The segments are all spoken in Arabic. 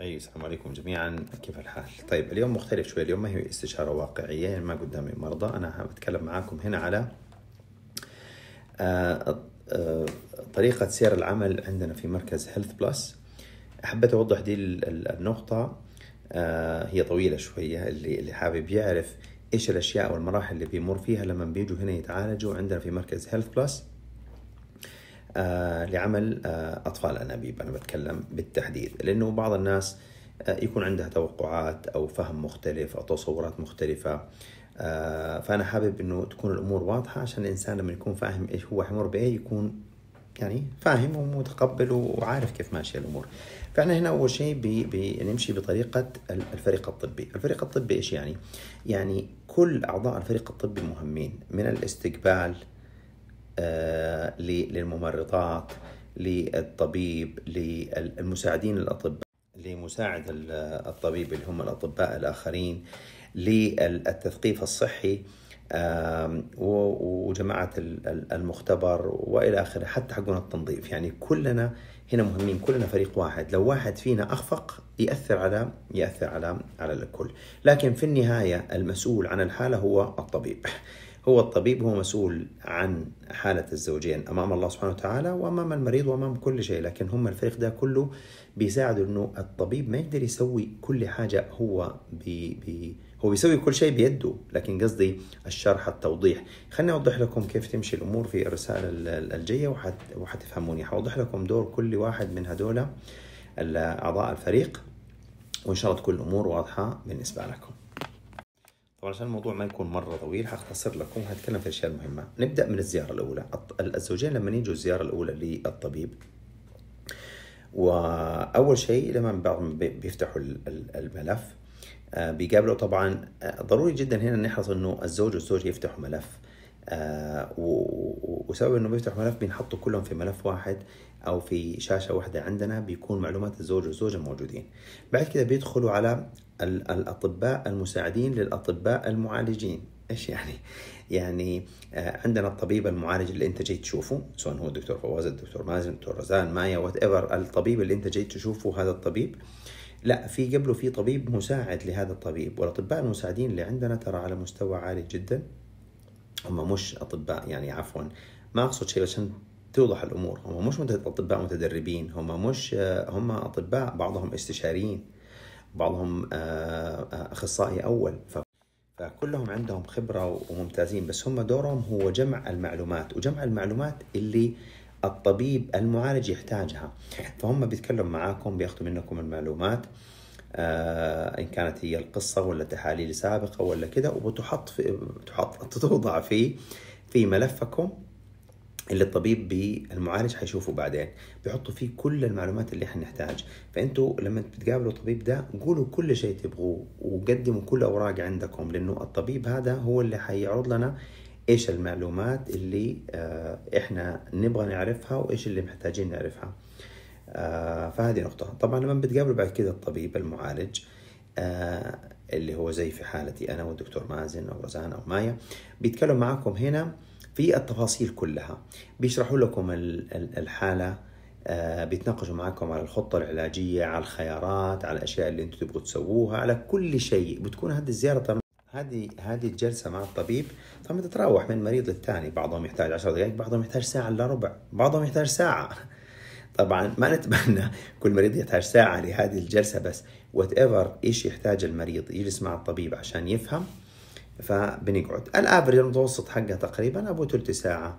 اي السلام عليكم جميعا كيف الحال؟ طيب اليوم مختلف شوي اليوم ما هي استشاره واقعيه يعني ما قدامي مرضى انا بتكلم معاكم هنا على آه، آه، طريقة سير العمل عندنا في مركز هيلث بلس حبيت أوضح دي النقطة آه، هي طويلة شوية اللي اللي حابب يعرف إيش الأشياء والمراحل اللي بيمر فيها لما بيجوا هنا يتعالجوا عندنا في مركز هيلث بلس آه، لعمل آه، أطفال أنابيب أنا بتكلم بالتحديد لأنه بعض الناس آه، يكون عندها توقعات أو فهم مختلف أو تصورات مختلفة فأنا حابب أنه تكون الأمور واضحة عشان الإنسان لما يكون فاهم إيش هو حمر بإيه يكون يعني فاهم ومتقبل وعارف كيف ماشية الأمور فاحنا هنا أول شيء بي يعني بي نمشي بطريقة الفريق الطبي الفريق الطبي إيش يعني؟ يعني كل أعضاء الفريق الطبي مهمين من الاستقبال آه، للممرضات للطبيب للمساعدين الاطباء لمساعد الطبيب اللي هم الاطباء الاخرين للتثقيف الصحي وجماعة المختبر وإلى آخره حتى حقون التنظيف يعني كلنا هنا مهمين كلنا فريق واحد لو واحد فينا أخفق يأثر على يأثر على على الكل لكن في النهاية المسؤول عن الحالة هو الطبيب هو الطبيب هو مسؤول عن حالة الزوجين أمام الله سبحانه وتعالى وأمام المريض وأمام كل شيء لكن هم الفريق ده كله بيساعدوا أنه الطبيب ما يقدر يسوي كل حاجة هو بي بي هو بيسوي كل شيء بيده لكن قصدي الشرح التوضيح خليني أوضح لكم كيف تمشي الأمور في الرسالة الجاية وحت وحتفهموني حوضح لكم دور كل واحد من هدول أعضاء الفريق وإن شاء الله تكون الأمور واضحة بالنسبة لكم طبعا عشان الموضوع ما يكون مره طويل هختصر لكم هتكلم في الاشياء المهمه نبدا من الزياره الاولى الزوجين لما يجوا الزياره الاولى للطبيب واول شيء لما بيفتحوا الملف آه، بيقابلوا طبعا آه، ضروري جدا هنا نحرص انه الزوج والزوجه يفتحوا ملف آه، وسبب انه بيفتح ملف بينحطوا كلهم في ملف واحد او في شاشه واحده عندنا بيكون معلومات الزوج والزوجه موجودين بعد كده بيدخلوا على الاطباء المساعدين للاطباء المعالجين ايش يعني يعني آه، عندنا الطبيب المعالج اللي انت جاي تشوفه سواء هو الدكتور فواز الدكتور مازن الدكتور رزان مايا وات ايفر الطبيب اللي انت جاي تشوفه هذا الطبيب لا في قبله في طبيب مساعد لهذا الطبيب والاطباء المساعدين اللي عندنا ترى على مستوى عالي جدا هم مش اطباء يعني عفوا ما اقصد شيء عشان توضح الامور هم مش اطباء متدربين هم مش هم اطباء بعضهم استشاريين بعضهم آه، آه، اخصائي اول فكلهم عندهم خبره وممتازين بس هم دورهم هو جمع المعلومات وجمع المعلومات اللي الطبيب المعالج يحتاجها فهم بيتكلم معاكم بياخذوا منكم المعلومات آه، ان كانت هي القصة ولا تحاليل سابقة ولا كذا وبتحط في بتحط توضع في في ملفكم اللي الطبيب بالمعالج حيشوفه بعدين بيحطوا فيه كل المعلومات اللي احنا نحتاج فانتوا لما بتقابلوا الطبيب ده قولوا كل شيء تبغوه وقدموا كل اوراق عندكم لانه الطبيب هذا هو اللي حيعرض لنا ايش المعلومات اللي آه، احنا نبغى نعرفها وايش اللي محتاجين نعرفها آه، فهذه نقطة طبعا لما بتقابلوا بعد كده الطبيب المعالج آه، اللي هو زي في حالتي انا والدكتور مازن او رزان او مايا بيتكلم معكم هنا في التفاصيل كلها بيشرحوا لكم الحاله آه، بيتناقشوا معكم على الخطه العلاجيه على الخيارات على الاشياء اللي انتم تبغوا تسووها على كل شيء بتكون هذه الزياره هذه هذه الجلسه مع الطبيب طبعا تتراوح من مريض للثاني بعضهم يحتاج 10 دقائق بعضهم يحتاج ساعه الا ربع بعضهم يحتاج ساعه طبعا ما نتمنى كل مريض يحتاج ساعه لهذه الجلسه بس وات ايفر ايش يحتاج المريض يجلس مع الطبيب عشان يفهم فبنقعد الافرج المتوسط حقها تقريبا ابو ثلث ساعه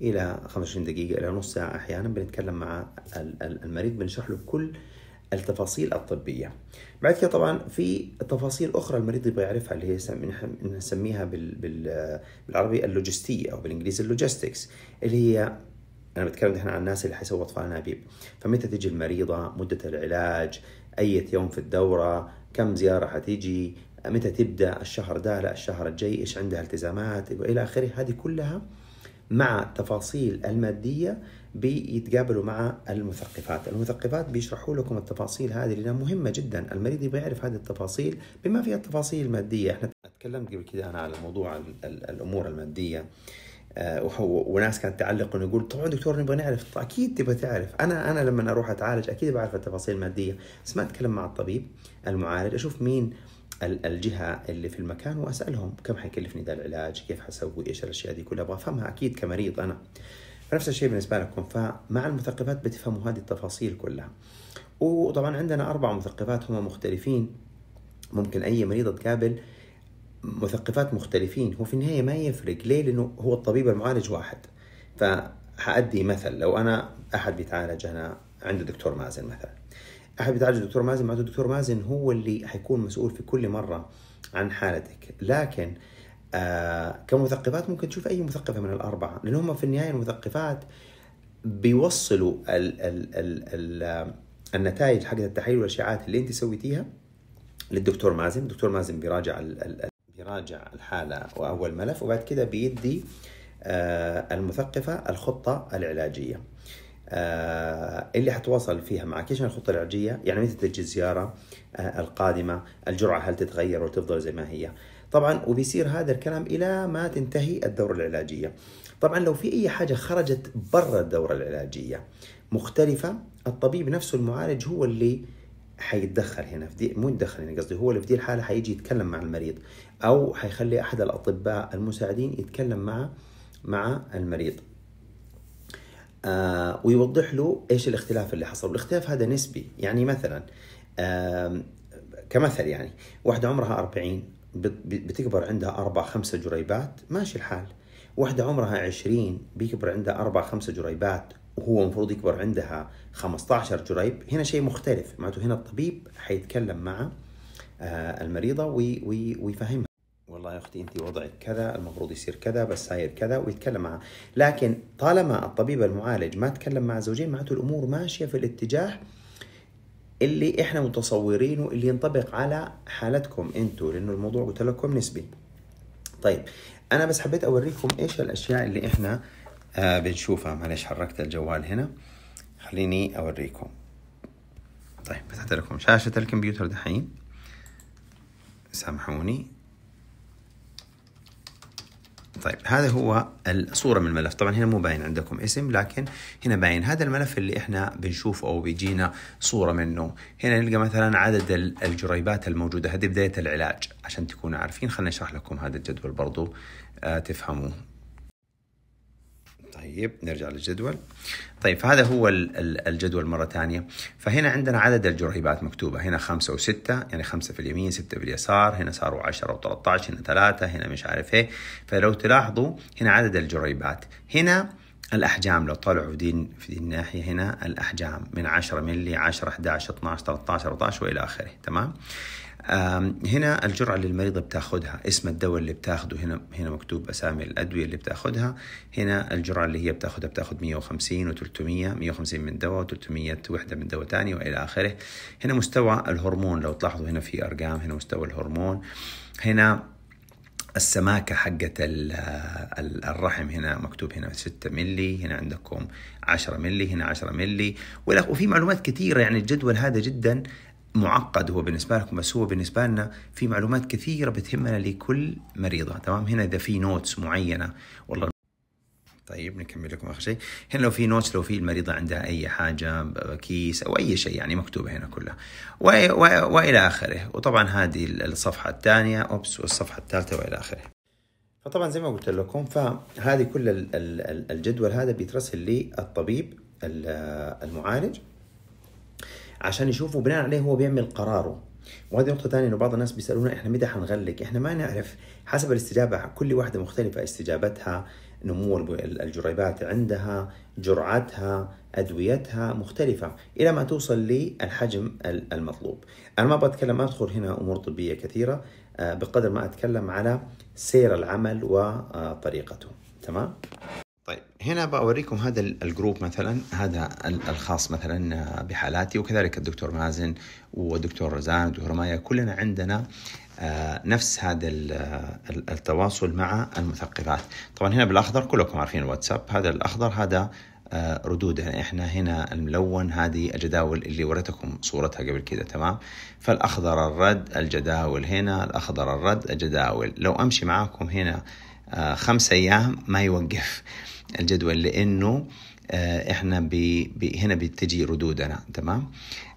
الى 25 دقيقه الى نص ساعه احيانا بنتكلم مع المريض بنشرح له كل التفاصيل الطبيه بعد كده طبعا في تفاصيل اخرى المريض يبغى يعرفها اللي هي نسميها بالعربي اللوجستيه او بالانجليزي اللوجيستكس اللي هي انا بتكلم احنا عن الناس اللي حيسووا اطفال انابيب فمتى تجي المريضه مده العلاج أية يوم في الدورة كم زيارة حتيجي متى تبدأ الشهر ده لا الشهر الجاي إيش عندها التزامات وإلى آخره هذه كلها مع التفاصيل المادية بيتقابلوا مع المثقفات المثقفات بيشرحوا لكم التفاصيل هذه لأنها مهمة جدا المريض يبغى يعرف هذه التفاصيل بما فيها التفاصيل المادية احنا تكلمت قبل كده أنا على موضوع الأمور المادية آه، وناس كانت تعلق انه يقول طبعا دكتور نبغى نعرف طيب، اكيد تبغى تعرف انا انا لما اروح اتعالج اكيد بعرف التفاصيل الماديه بس ما اتكلم مع الطبيب المعالج اشوف مين الجهه اللي في المكان واسالهم كم حيكلفني ذا العلاج كيف حسوي ايش الاشياء دي كلها ابغى افهمها اكيد كمريض انا فنفس الشيء بالنسبه لكم فمع المثقفات بتفهموا هذه التفاصيل كلها وطبعا عندنا اربع مثقفات هم مختلفين ممكن اي مريض تقابل مثقفات مختلفين هو في النهاية ما يفرق ليه لأنه هو الطبيب المعالج واحد فحأدي مثل لو أنا أحد بيتعالج أنا عنده دكتور مازن مثلا أحد بيتعالج دكتور مازن معناته دكتور مازن هو اللي حيكون مسؤول في كل مرة عن حالتك لكن آه كمثقفات ممكن تشوف أي مثقفة من الأربعة لأن هم في النهاية المثقفات بيوصلوا الـ الـ الـ الـ آه، النتائج حقت التحاليل والاشعاعات اللي انت سويتيها للدكتور مازن، الدكتور مازن بيراجع الـ الـ يراجع الحالة وأول ملف وبعد كده بيدي آه، المثقفة الخطة العلاجية آه، اللي حتواصل فيها معك ايش الخطة العلاجية يعني متى تجي الزيارة آه، القادمة الجرعة هل تتغير وتفضل زي ما هي طبعا وبيصير هذا الكلام إلى ما تنتهي الدورة العلاجية طبعا لو في أي حاجة خرجت برا الدورة العلاجية مختلفة الطبيب نفسه المعالج هو اللي حيتدخل هنا في دي مو يتدخل هنا قصدي هو اللي في دي الحاله حيجي يتكلم مع المريض او حيخلي احد الاطباء المساعدين يتكلم مع مع المريض آه ويوضح له ايش الاختلاف اللي حصل والاختلاف هذا نسبي يعني مثلا آه كمثل يعني واحده عمرها 40 بتكبر عندها أربع خمسة جريبات ماشي الحال واحدة عمرها 20 بيكبر عندها أربع خمسة جريبات وهو المفروض يكبر عندها 15 جريب هنا شيء مختلف معناته هنا الطبيب حيتكلم مع آه، المريضة ويفهمها والله يا اختي انت وضعك كذا المفروض يصير كذا بس صاير كذا ويتكلم معها لكن طالما الطبيب المعالج ما تكلم مع الزوجين معناته الامور ماشيه في الاتجاه اللي احنا متصورينه اللي ينطبق على حالتكم انتوا لانه الموضوع قلت لكم نسبي طيب انا بس حبيت اوريكم ايش الاشياء اللي احنا آه آه بنشوفها معلش حركت الجوال هنا خليني اوريكم طيب فتحت لكم شاشة الكمبيوتر دحين سامحوني طيب هذا هو الصورة من الملف طبعا هنا مو باين عندكم اسم لكن هنا باين هذا الملف اللي احنا بنشوفه او بيجينا صورة منه هنا نلقى مثلا عدد الجريبات الموجودة هذه بداية العلاج عشان تكونوا عارفين خلنا نشرح لكم هذا الجدول برضو آه تفهموه طيب نرجع للجدول طيب فهذا هو الجدول مرة ثانية فهنا عندنا عدد الجرهبات مكتوبة هنا خمسة وستة يعني خمسة في اليمين ستة في اليسار هنا صاروا عشرة و13 هنا ثلاثة هنا مش عارف ايه فلو تلاحظوا هنا عدد الجرهبات هنا الأحجام لو طلعوا في دي في دي الناحية هنا الأحجام من 10 ملي 10 11 12 13 14 وإلى آخره تمام هنا الجرعة اللي المريضة بتاخدها اسم الدواء اللي بتاخده هنا هنا مكتوب أسامي الأدوية اللي بتاخدها هنا الجرعة اللي هي بتاخدها بتاخد 150 و300 150 من دواء و300 وحدة من دواء تاني وإلى آخره هنا مستوى الهرمون لو تلاحظوا هنا في أرقام هنا مستوى الهرمون هنا السماكة حقة الرحم هنا مكتوب هنا 6 ملي هنا عندكم 10 ملي هنا 10 ملي وفي معلومات كثيرة يعني الجدول هذا جدا معقد هو بالنسبه لكم بس هو بالنسبه لنا في معلومات كثيره بتهمنا لكل مريضه تمام هنا اذا في نوتس معينه والله طيب نكمل لكم اخر شيء هنا لو في نوتس لو في المريضه عندها اي حاجه كيس او اي شيء يعني مكتوبه هنا كلها و... و... والى اخره وطبعا هذه الصفحه الثانيه اوبس والصفحه الثالثه والى اخره فطبعا زي ما قلت لكم فهذه كل الجدول هذا بيترسل للطبيب المعالج عشان يشوفوا بناء عليه هو بيعمل قراره وهذه نقطة ثانية إنه بعض الناس بيسألونا إحنا متى حنغلق؟ إحنا ما نعرف حسب الاستجابة كل واحدة مختلفة استجابتها نمو الجريبات عندها جرعتها أدويتها مختلفة إلى ما توصل للحجم المطلوب أنا ما بتكلم ما أدخل هنا أمور طبية كثيرة آه، بقدر ما أتكلم على سير العمل وطريقته تمام؟ طيب هنا بوريكم هذا الجروب مثلا هذا الخاص مثلا آه، بحالاتي وكذلك الدكتور مازن والدكتور رزان والدكتور مايا كلنا عندنا آه، نفس هذا آه، التواصل مع المثقفات طبعا هنا بالاخضر كلكم عارفين الواتساب هذا الاخضر هذا ردود يعني احنا هنا الملون هذه الجداول اللي وريتكم صورتها قبل كذا تمام فالاخضر الرد الجداول هنا الاخضر الرد الجداول لو امشي معاكم هنا آه، خمسة أيام ما يوقف الجدول لأنه آه، احنا بي بي هنا بتجي ردودنا تمام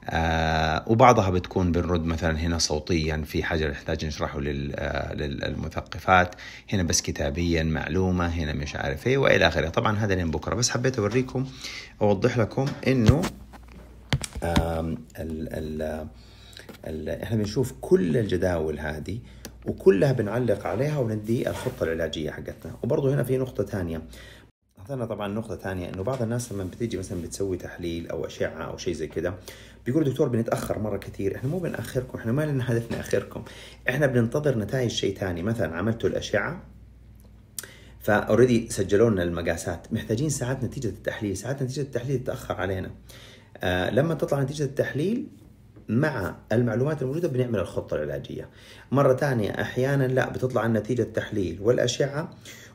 آه وبعضها بتكون بنرد مثلا هنا صوتيا في حاجه نحتاج نشرحه آه، للمثقفات هنا بس كتابيا معلومه هنا مش عارف ايه والى اخره طبعا هذا لين بكره بس حبيت اوريكم اوضح لكم انه آه ال ال ال احنا بنشوف كل الجداول هذه وكلها بنعلق عليها وندي الخطه العلاجيه حقتنا وبرضه هنا في نقطه ثانيه هنا طبعا نقطة ثانية انه بعض الناس لما بتيجي مثلا بتسوي تحليل او اشعة او شيء زي كذا بيقول دكتور بنتاخر مرة كثير، احنا مو بنأخركم، احنا ما لنا هدف نأخركم، احنا بننتظر نتائج شيء ثاني، مثلا عملتوا الاشعة فاوريدي سجلوا لنا المقاسات، محتاجين ساعات نتيجة التحليل، ساعات نتيجة التحليل تتأخر علينا. آه لما تطلع نتيجة التحليل مع المعلومات الموجوده بنعمل الخطه العلاجيه مره ثانيه احيانا لا بتطلع النتيجه التحليل والاشعه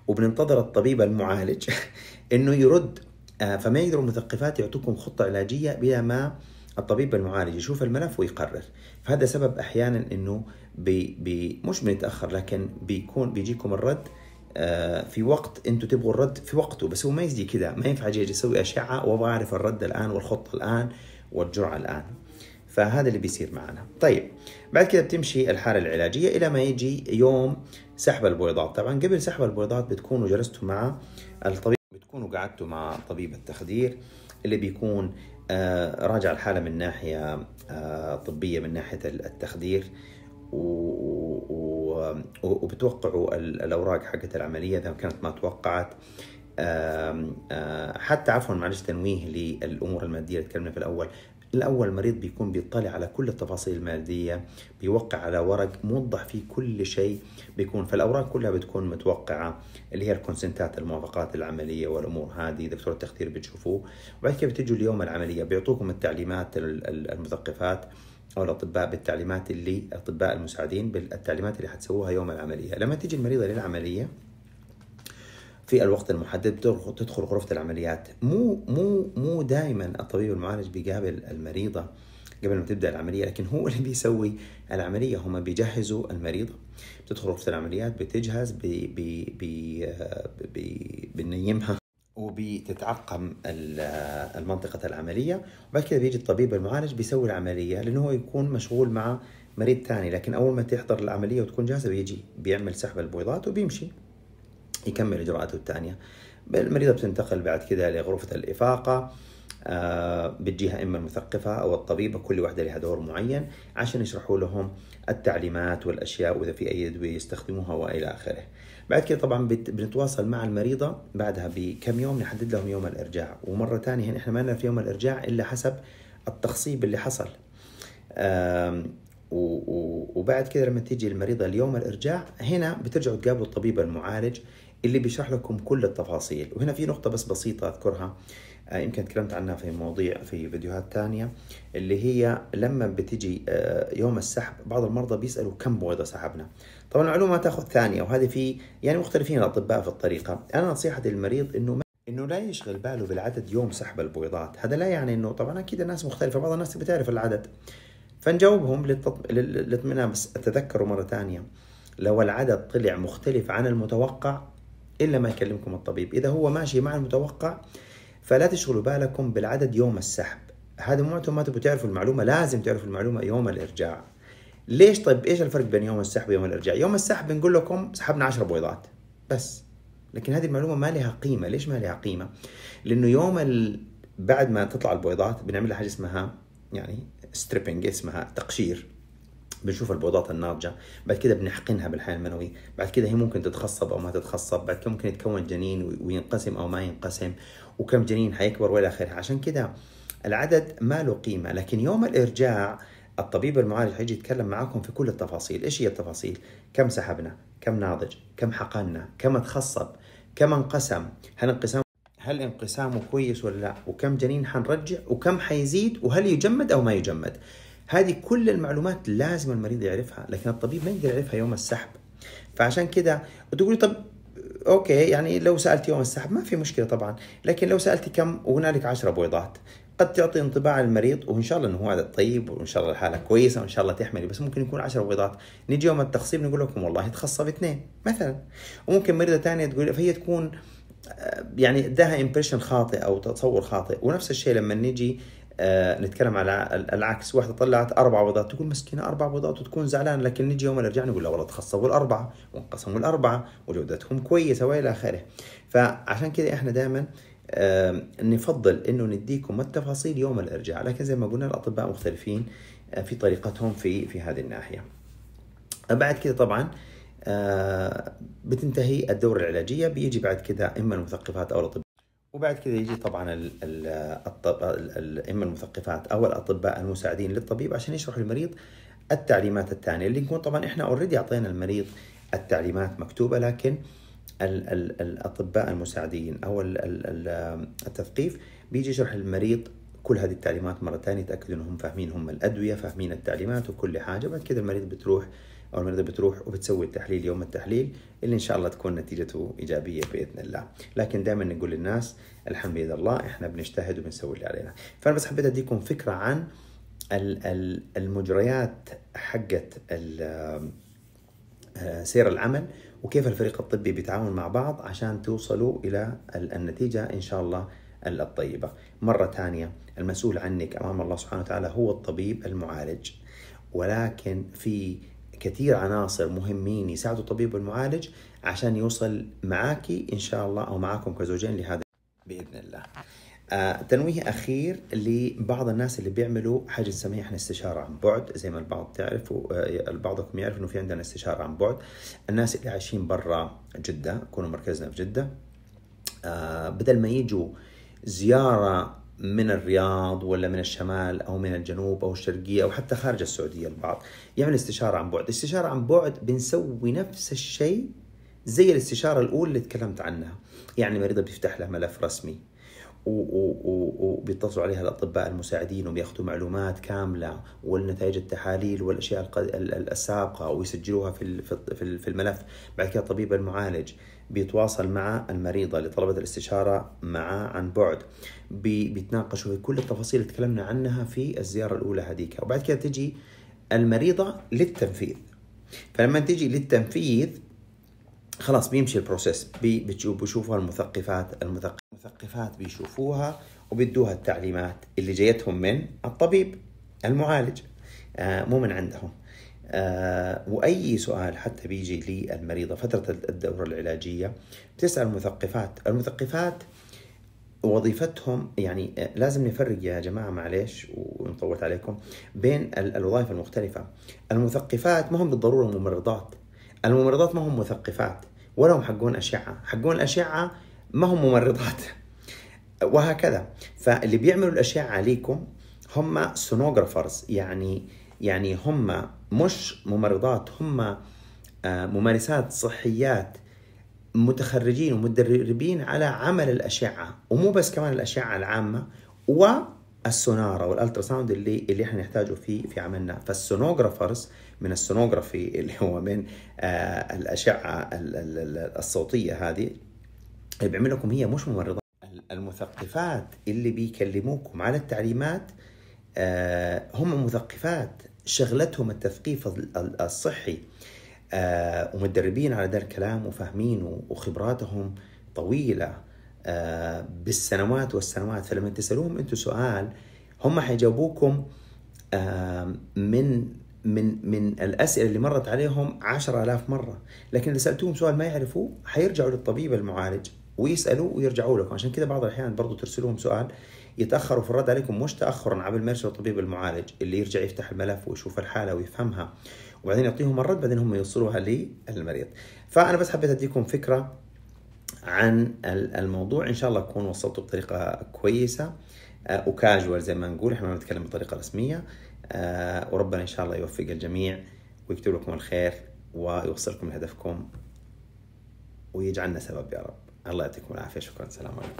وبننتظر الطبيب المعالج انه يرد آه، فما يقدروا المثقفات يعطوكم خطه علاجيه بلا ما الطبيب المعالج يشوف الملف ويقرر فهذا سبب احيانا انه بي بي مش بنتاخر لكن بيكون بيجيكم الرد آه، في وقت انتم تبغوا الرد في وقته بس هو ما يجي كذا ما ينفع اجي اسوي اشعه وابغى اعرف الرد الان والخطه الان والجرعه الان فهذا اللي بيصير معنا طيب بعد كده بتمشي الحالة العلاجية إلى ما يجي يوم سحب البويضات طبعا قبل سحب البويضات بتكونوا جلستوا مع الطبيب بتكونوا قعدتوا مع طبيب التخدير اللي بيكون آه، راجع الحالة من ناحية آه، طبية من ناحية التخدير وبتوقعوا الأوراق حقت العملية إذا كانت ما توقعت آه، حتى عفوا معلش تنويه للامور الماديه اللي تكلمنا في الاول الأول المريض بيكون بيطلع على كل التفاصيل المادية بيوقع على ورق موضح فيه كل شيء بيكون فالأوراق كلها بتكون متوقعة اللي هي الكونسنتات الموافقات العملية والأمور هذه دكتور التخدير بتشوفوه وبعد كده بتجوا اليوم العملية بيعطوكم التعليمات المثقفات او الاطباء بالتعليمات اللي أطباء المساعدين بالتعليمات اللي حتسووها يوم العمليه، لما تيجي المريضه للعمليه في الوقت المحدد تدخل غرفة العمليات مو مو مو دائما الطبيب المعالج بيقابل المريضة قبل ما تبدا العمليه لكن هو اللي بيسوي العمليه هم بيجهزوا المريضه بتدخل غرفه العمليات بتجهز بي بي بي آه، بي بنيمها وبتتعقم آه، المنطقة العملية وبعد كده بيجي الطبيب المعالج بيسوي العملية لأنه هو يكون مشغول مع مريض ثاني لكن أول ما تحضر العملية وتكون جاهزة بيجي بيعمل سحب البويضات وبيمشي يكمل إجراءاته الثانية المريضة بتنتقل بعد كده لغرفة الإفاقة آه، بتجيها إما المثقفة أو الطبيبة كل واحدة لها دور معين عشان يشرحوا لهم التعليمات والأشياء وإذا في أي أدوية يستخدموها وإلى آخره بعد كده طبعا بنتواصل مع المريضة بعدها بكم يوم نحدد لهم يوم الإرجاع ومرة ثانية إحنا ما نعرف يوم الإرجاع إلا حسب التخصيب اللي حصل وبعد كده لما تيجي المريضه ليوم الارجاع هنا بترجعوا تقابلوا الطبيب المعالج اللي بيشرح لكم كل التفاصيل وهنا في نقطة بس بسيطة أذكرها آه، يمكن تكلمت عنها في مواضيع في فيديوهات تانية اللي هي لما بتجي آه، يوم السحب بعض المرضى بيسألوا كم بويضة سحبنا طبعا المعلومة تاخذ ثانية وهذه في يعني مختلفين الأطباء في الطريقة أنا نصيحتي للمريض أنه ما انه لا يشغل باله بالعدد يوم سحب البويضات هذا لا يعني انه طبعا اكيد الناس مختلفه بعض الناس بتعرف العدد فنجاوبهم للاطمئنان بس اتذكروا مره ثانيه لو العدد طلع مختلف عن المتوقع الا ما يكلمكم الطبيب اذا هو ماشي مع المتوقع فلا تشغلوا بالكم بالعدد يوم السحب هذا مو ما تبغوا تعرفوا المعلومه لازم تعرفوا المعلومه يوم الارجاع ليش طيب ايش الفرق بين يوم السحب ويوم الارجاع يوم السحب بنقول لكم سحبنا 10 بويضات بس لكن هذه المعلومه ما لها قيمه ليش ما لها قيمه لانه يوم ال... بعد ما تطلع البويضات بنعمل لها حاجه اسمها يعني ستريبنج اسمها تقشير بنشوف البوضات الناضجه بعد كده بنحقنها بالحياه المنوي بعد كده هي ممكن تتخصب او ما تتخصب بعد كده ممكن يتكون جنين وينقسم او ما ينقسم وكم جنين حيكبر والى اخره عشان كده العدد ما له قيمه لكن يوم الارجاع الطبيب المعالج حيجي يتكلم معاكم في كل التفاصيل ايش هي التفاصيل كم سحبنا كم ناضج كم حقنا كم تخصب كم انقسم هل انقسام هل انقسامه كويس ولا لا وكم جنين حنرجع وكم حيزيد وهل يجمد او ما يجمد هذه كل المعلومات لازم المريض يعرفها لكن الطبيب ما يقدر يعرفها يوم السحب فعشان كده تقولي طب اوكي يعني لو سالت يوم السحب ما في مشكله طبعا لكن لو سالتي كم وهنالك 10 بويضات قد تعطي انطباع المريض وان شاء الله انه هذا طيب وان شاء الله الحاله كويسه وان شاء الله تحملي بس ممكن يكون 10 بيضات نيجي يوم التخصيب نقول لكم والله تخصب اثنين مثلا وممكن مريضه ثانيه تقول فهي تكون آه، يعني اداها امبريشن خاطئ او تصور خاطئ ونفس الشيء لما نيجي آه، نتكلم على العكس واحده طلعت اربع بيضات تقول مسكينه اربع بيضات وتكون زعلان لكن نجي يوم نرجع نقول لا والله تخصبوا الاربعه وانقسموا الاربعه وجودتهم كويسه والى اخره فعشان كذا احنا دائما نفضل انه نديكم التفاصيل يوم الارجاع لكن زي ما قلنا الاطباء مختلفين آه، في طريقتهم في في هذه الناحيه بعد كذا طبعا آه، بتنتهي الدورة العلاجية بيجي بعد كذا إما المثقفات أو الأطباء وبعد كذا يجي طبعا اما المثقفات او الاطباء المساعدين للطبيب عشان يشرحوا للمريض التعليمات الثانيه اللي نكون طبعا احنا اوريدي اعطينا المريض التعليمات مكتوبه لكن الاطباء المساعدين او التثقيف بيجي يشرح للمريض كل هذه التعليمات مره ثانيه تأكدوا انهم فاهمين هم الادويه فاهمين التعليمات وكل حاجه بعد كده المريض بتروح او المريضه بتروح وبتسوي التحليل يوم التحليل اللي ان شاء الله تكون نتيجته ايجابيه باذن الله لكن دائما نقول للناس الحمد لله الله احنا بنجتهد وبنسوي اللي علينا فانا بس حبيت اديكم فكره عن المجريات حقت سير العمل وكيف الفريق الطبي بيتعاون مع بعض عشان توصلوا الى النتيجه ان شاء الله الطيبة مرة ثانية المسؤول عنك أمام الله سبحانه وتعالى هو الطبيب المعالج ولكن في كثير عناصر مهمين يساعدوا الطبيب والمعالج عشان يوصل معك إن شاء الله أو معكم كزوجين لهذا بإذن الله آه تنويه اخير لبعض الناس اللي بيعملوا حاجه نسميها احنا استشاره عن بعد زي ما البعض تعرف البعضكم آه، يعرف انه في عندنا استشاره عن بعد الناس اللي عايشين برا جده يكونوا مركزنا في جده آه بدل ما يجوا زيارة من الرياض ولا من الشمال او من الجنوب او الشرقيه او حتى خارج السعوديه البعض يعمل استشاره عن بعد، الاستشاره عن بعد بنسوي نفس الشيء زي الاستشاره الاولى اللي تكلمت عنها، يعني المريضة بيفتح له ملف رسمي وبيتصلوا عليها الاطباء المساعدين وبياخذوا معلومات كامله والنتائج التحاليل والاشياء السابقه ويسجلوها في في الملف بعد كده الطبيب المعالج بيتواصل مع المريضه اللي طلبت الاستشاره معاه عن بعد بيتناقشوا في كل التفاصيل اللي تكلمنا عنها في الزياره الاولى هذيك وبعد كده تجي المريضه للتنفيذ فلما تجي للتنفيذ خلاص بيمشي البروسيس المثقفات المثقفات المثقفات بيشوفوها وبيدوها التعليمات اللي جايتهم من الطبيب المعالج آه مو من عندهم آه واي سؤال حتى بيجي للمريضه فتره الدوره العلاجيه بتسال المثقفات المثقفات وظيفتهم يعني آه، لازم نفرق يا جماعه معلش ونطولت عليكم بين الوظائف المختلفه المثقفات ما هم بالضروره ممرضات الممرضات ما هم مثقفات ولا هم حقون اشعه حقون الاشعه ما هم ممرضات وهكذا فاللي بيعملوا الاشعه عليكم هم سونوغرافرز يعني يعني هم مش ممرضات هم آه، ممارسات صحيات متخرجين ومتدربين على عمل الاشعه ومو بس كمان الاشعه العامه والسونارا والالترا ساوند اللي اللي احنا نحتاجه في في عملنا فالسونوغرافرز من السونوغرافي اللي هو من آه، الاشعه الصوتيه هذه اللي بيعملكم هي مش ممرضات المثقفات اللي بيكلموكم على التعليمات آه، هم مثقفات شغلتهم التثقيف الصحي آه، ومدربين على ذا الكلام وفاهمين وخبراتهم طويله آه، بالسنوات والسنوات فلما تسالوهم انتم سؤال هم حيجاوبوكم من من من الاسئله اللي مرت عليهم 10000 مره لكن اذا سالتوهم سؤال ما يعرفوه حيرجعوا للطبيب المعالج ويسالوا ويرجعوا لكم عشان كده بعض الاحيان برضو ترسلوهم سؤال يتاخروا في الرد عليكم مش تاخرا ما يرسل الطبيب المعالج اللي يرجع يفتح الملف ويشوف الحاله ويفهمها وبعدين يعطيهم الرد بعدين هم يوصلوها للمريض فانا بس حبيت اديكم فكره عن الموضوع ان شاء الله اكون وصلته بطريقه كويسه آه، وكاجوال زي ما نقول احنا ما بنتكلم بطريقه رسميه آه، وربنا ان شاء الله يوفق الجميع ويكتب لكم الخير ويوصلكم لهدفكم ويجعلنا سبب يا رب الله يعطيكم العافيه شكرا سلام عليكم